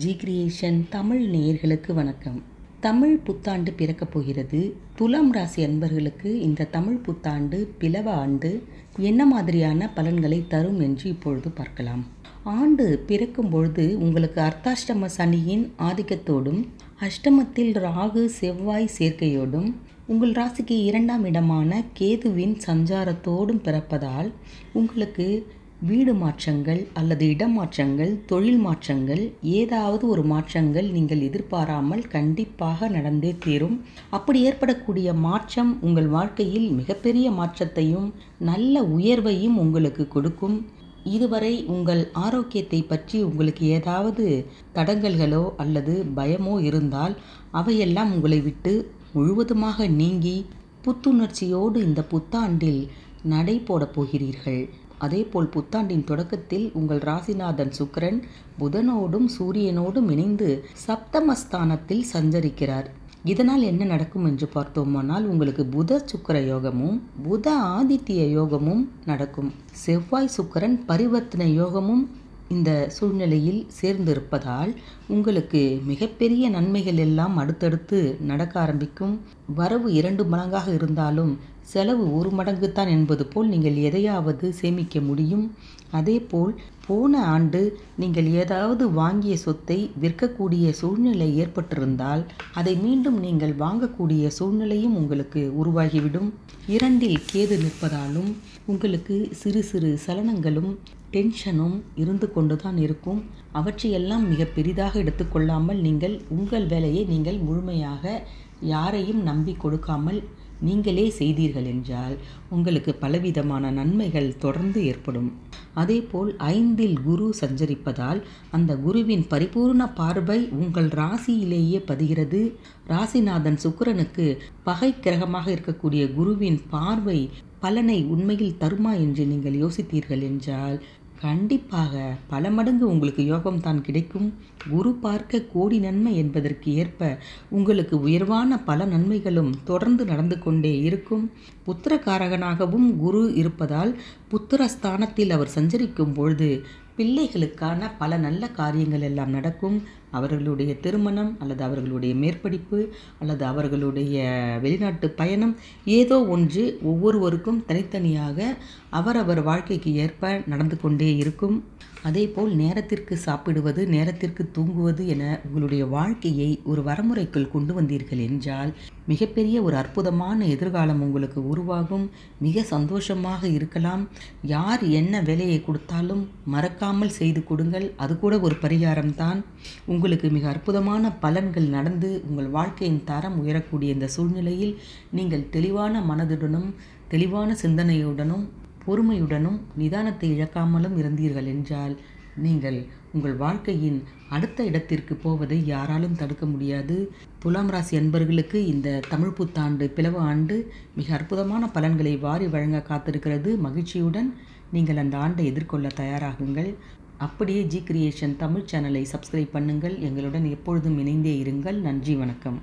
G creation Tamil நேயர்களுக்கு வணக்கம் தமிழ் புத்தாண்டு பிறக்கப் போகிறது துலாம் ராசி அன்பர்களுக்கு இந்த தமிழ் புத்தாண்டு பிளவ ஆண்டு என்ன மாதிரியான பலன்களை தரும் என்று இப்பொழுது பார்க்கலாம் ஆண்டு பிறக்கும் பொழுது உங்களுக்கு அர்த்தாஷ்டம சனியின் ஆதிக்கத்தோடும் அஷ்டமத்தில் ராகு செவ்வாய் சேர்க்கையோடும் உங்கள் ராசிக்கு இரண்டாம் இடமான கேதுவின் சஞ்சாரத்தோடும் பிறப்பதால் உங்களுக்கு வீடு மாற்றங்கள் அல்லது இடம் மாற்றங்கள் தொழில் மாற்றங்கள் ஏதாவது ஒரு மாற்றங்கள் நீங்கள் எதிர்பாராமல் கண்டிப்பாக நடந்தே தீரும் அப்படி ஏற்படக்கூடிய மாற்றம் உங்கள் வாழ்க்கையில் மிகப்பெரிய மாற்றத்தையும் நல்ல உயர்வையும் உங்களுக்கு கொடுக்கும் இதுவரை உங்கள் ஆரோக்கியத்தை பற்றி உங்களுக்கு ஏதாவது தடங்கல்களோ அல்லது பயமோ இருந்தால் அவையெல்லாம் உங்களை விட்டு முழுவதுமாக நீங்கி புத்துணர்ச்சியோடு இந்த புத்தாண்டில் நடை போடப் போகிறீர்கள் அதேபோல் புத்தாண்டின் தொடக்கத்தில் உங்கள் ராசிநாதன் சுக்கரன் புதனோடும் சூரியனோடும் இணைந்து சப்தமஸ்தானத்தில் சஞ்சரிக்கிறார் இதனால் என்ன நடக்கும் என்று பார்த்தோமானால் உங்களுக்கு புத சுக்கர யோகமும் புத ஆதித்ய யோகமும் நடக்கும் செவ்வாய் சுக்கரன் பரிவர்த்தனை யோகமும் இந்த சூழ்நிலையில் சேர்ந்திருப்பதால் உங்களுக்கு மிகப்பெரிய நன்மைகள் எல்லாம் அடுத்தடுத்து நடக்க ஆரம்பிக்கும் வரவு இரண்டு மடங்காக இருந்தாலும் செலவு ஒரு மடங்குத்தான் என்பது போல் நீங்கள் எதையாவது சேமிக்க முடியும் அதேபோல் போன ஆண்டு நீங்கள் ஏதாவது வாங்கிய சொத்தை விற்கக்கூடிய சூழ்நிலை ஏற்பட்டிருந்தால் அதை மீண்டும் நீங்கள் வாங்கக்கூடிய சூழ்நிலையும் உங்களுக்கு உருவாகிவிடும் இரண்டில் கேது நிற்பதாலும் உங்களுக்கு சிறு சிறு சலனங்களும் டென்ஷனும் இருந்து கொண்டு தான் இருக்கும் அவற்றையெல்லாம் மிக பெரிதாக எடுத்துக்கொள்ளாமல் நீங்கள் உங்கள் வேலையை நீங்கள் முழுமையாக யாரையும் நம்பி கொடுக்காமல் நீங்களே செய்தீர்கள் என்றால் உங்களுக்கு பலவிதமான நன்மைகள் தொடர்ந்து ஏற்படும் அதேபோல் ஐந்தில் குரு சஞ்சரிப்பதால் அந்த குருவின் பரிபூர்ண பார்வை உங்கள் ராசியிலேயே பதிகிறது ராசிநாதன் சுக்கரனுக்கு பகை கிரகமாக இருக்கக்கூடிய குருவின் பார்வை பலனை உண்மையில் தருமா என்று நீங்கள் யோசித்தீர்கள் என்றால் கண்டிப்பாக பல மடங்கு உங்களுக்கு யோகம் தான் கிடைக்கும் குரு பார்க்க கோடி நன்மை என்பதற்கு ஏற்ப உங்களுக்கு உயர்வான பல நன்மைகளும் தொடர்ந்து நடந்து கொண்டே இருக்கும் புத்திரகாரகனாகவும் குரு இருப்பதால் புத்திரஸ்தானத்தில் அவர் சஞ்சரிக்கும் பொழுது பிள்ளைகளுக்கான பல நல்ல காரியங்கள் எல்லாம் நடக்கும் அவர்களுடைய திருமணம் அல்லது அவர்களுடைய மேற்படிப்பு அல்லது அவர்களுடைய வெளிநாட்டு பயணம் ஏதோ ஒன்று ஒவ்வொருவருக்கும் தனித்தனியாக அவரவர் வாழ்க்கைக்கு ஏற்ப நடந்து கொண்டே இருக்கும் அதேபோல் நேரத்திற்கு சாப்பிடுவது நேரத்திற்கு தூங்குவது என உங்களுடைய வாழ்க்கையை ஒரு வரமுறைக்குள் கொண்டு வந்தீர்கள் என்றால் மிகப்பெரிய ஒரு அற்புதமான எதிர்காலம் உங்களுக்கு உருவாகும் மிக சந்தோஷமாக இருக்கலாம் யார் என்ன வேலையை கொடுத்தாலும் மறக்காமல் செய்து கொடுங்கள் அது கூட ஒரு பரிகாரம்தான் உங்களுக்கு மிக அற்புதமான பலன்கள் நடந்து உங்கள் வாழ்க்கையின் தரம் உயரக்கூடிய இந்த சூழ்நிலையில் நீங்கள் தெளிவான மனதுடனும் தெளிவான சிந்தனையுடனும் பொறுமையுடனும் நிதானத்தை இழக்காமலும் இருந்தீர்கள் என்றால் நீங்கள் உங்கள் வாழ்க்கையின் அடுத்த இடத்திற்கு போவதை யாராலும் தடுக்க முடியாது துலாம் ராசி அன்பர்களுக்கு இந்த தமிழ் புத்தாண்டு பிளவு ஆண்டு மிக அற்புதமான பலன்களை வாரி வழங்க காத்திருக்கிறது மகிழ்ச்சியுடன் நீங்கள் அந்த ஆண்டை எதிர்கொள்ள தயாராகுங்கள் அப்படியே ஜி கிரியேஷன் தமிழ் சேனலை சப்ஸ்கிரைப் பண்ணுங்கள் எங்களுடன் எப்பொழுதும் இணைந்தே இருங்கள் நன்றி வணக்கம்